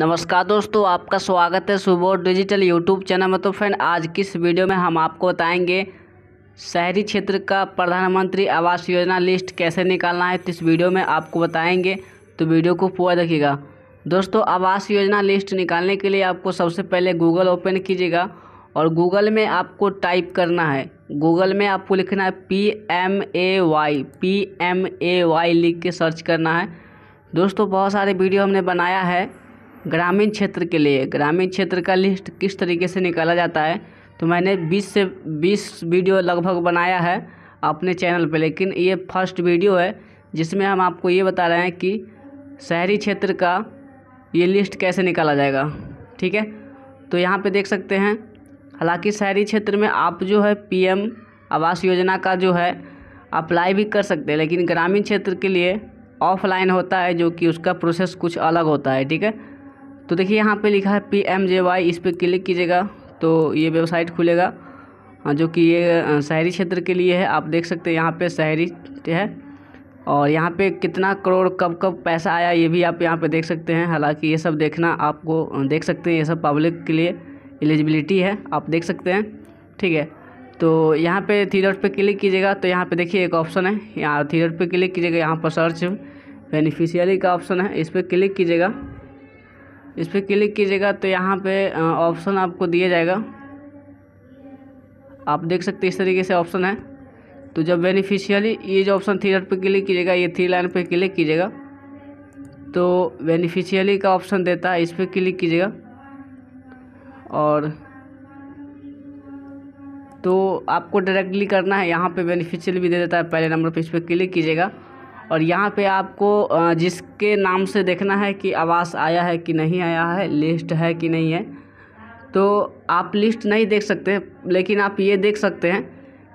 नमस्कार दोस्तों आपका स्वागत है सुबोध डिजिटल यूट्यूब चैनल में तो फ्रेंड आज किस वीडियो में हम आपको बताएंगे शहरी क्षेत्र का प्रधानमंत्री आवास योजना लिस्ट कैसे निकालना है तो इस वीडियो में आपको बताएंगे तो वीडियो को पूरा देखिएगा दोस्तों आवास योजना लिस्ट निकालने के लिए आपको सबसे पहले गूगल ओपन कीजिएगा और गूगल में आपको टाइप करना है गूगल में आपको लिखना है P M A Y P M A Y लिख के सर्च करना है दोस्तों बहुत सारे वीडियो हमने बनाया है ग्रामीण क्षेत्र के लिए ग्रामीण क्षेत्र का लिस्ट किस तरीके से निकाला जाता है तो मैंने 20 से 20 वीडियो लगभग बनाया है अपने चैनल पे लेकिन ये फर्स्ट वीडियो है जिसमें हम आपको ये बता रहे हैं कि शहरी क्षेत्र का ये लिस्ट कैसे निकाला जाएगा ठीक है तो यहाँ पे देख सकते हैं हालांकि शहरी क्षेत्र में आप जो है पीएम आवास योजना का जो है अप्लाई भी कर सकते हैं लेकिन ग्रामीण क्षेत्र के लिए ऑफलाइन होता है जो कि उसका प्रोसेस कुछ अलग होता है ठीक है तो देखिए यहाँ पे लिखा है पी एम जे वाई इस पर क्लिक कीजिएगा तो ये वेबसाइट खुलेगा हाँ, जो कि ये शहरी क्षेत्र के लिए है आप देख सकते हैं यहाँ पे शहरी है और यहाँ पे कितना करोड़ कब कब पैसा आया ये भी आप यहाँ पे देख सकते हैं हालांकि ये सब देखना आपको देख सकते हैं ये सब पब्लिक के लिए एलिजिबिलिटी है आप देख सकते हैं ठीक है तो यहाँ पे थ्री डॉट पे क्लिक कीजिएगा तो यहाँ पे देखिए एक ऑप्शन है यहाँ थ्री डॉट पे क्लिक कीजिएगा यहाँ पर सर्च बेनिफिशियरी का ऑप्शन है इस पर क्लिक कीजिएगा इस पर क्लिक कीजिएगा तो यहाँ पे ऑप्शन आपको दिया जाएगा आप देख सकते हैं इस तरीके से ऑप्शन है तो जब बेनिफिशियरी ये जो ऑप्शन थ्री डॉट पर क्लिक कीजिएगा ये थ्री लाइन पर क्लिक कीजिएगा तो बेनिफिशियरी का ऑप्शन देता है इस पर क्लिक कीजिएगा और तो आपको डायरेक्टली करना है यहाँ पे बेनिफिशियल भी दे देता है पहले नंबर पे इस पर क्लिक कीजिएगा और यहाँ पे आपको जिसके नाम से देखना है कि आवास आया है कि नहीं आया है लिस्ट है कि नहीं है तो आप लिस्ट नहीं देख सकते लेकिन आप ये देख सकते हैं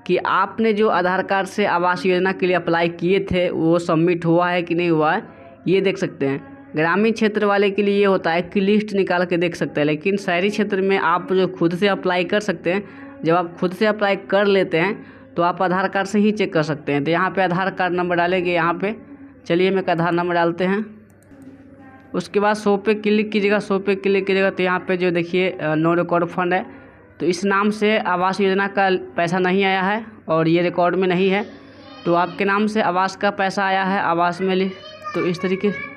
कि आपने जो आधार कार्ड से आवास योजना के लिए अप्लाई किए थे वो सबमिट हुआ है कि नहीं हुआ है ये देख सकते हैं ग्रामीण क्षेत्र वाले के लिए ये होता है कि लिस्ट निकाल के देख सकते हैं लेकिन शहरी क्षेत्र में आप जो खुद से अप्लाई कर सकते हैं जब आप खुद से अप्लाई कर लेते हैं तो आप आधार कार्ड से ही चेक कर सकते हैं तो यहाँ पे आधार कार्ड नंबर डालेंगे यहाँ पे चलिए मैं आधार नंबर डालते हैं उसके बाद सो पे क्लिक कीजिएगा सो पे क्लिक कीजिएगा तो यहाँ पे जो देखिए नो रिकॉर्ड फंड है तो इस नाम से आवास योजना का पैसा नहीं आया है और ये रिकॉर्ड में नहीं है तो आपके नाम से आवास का पैसा आया है आवास में ले तो इस तरीके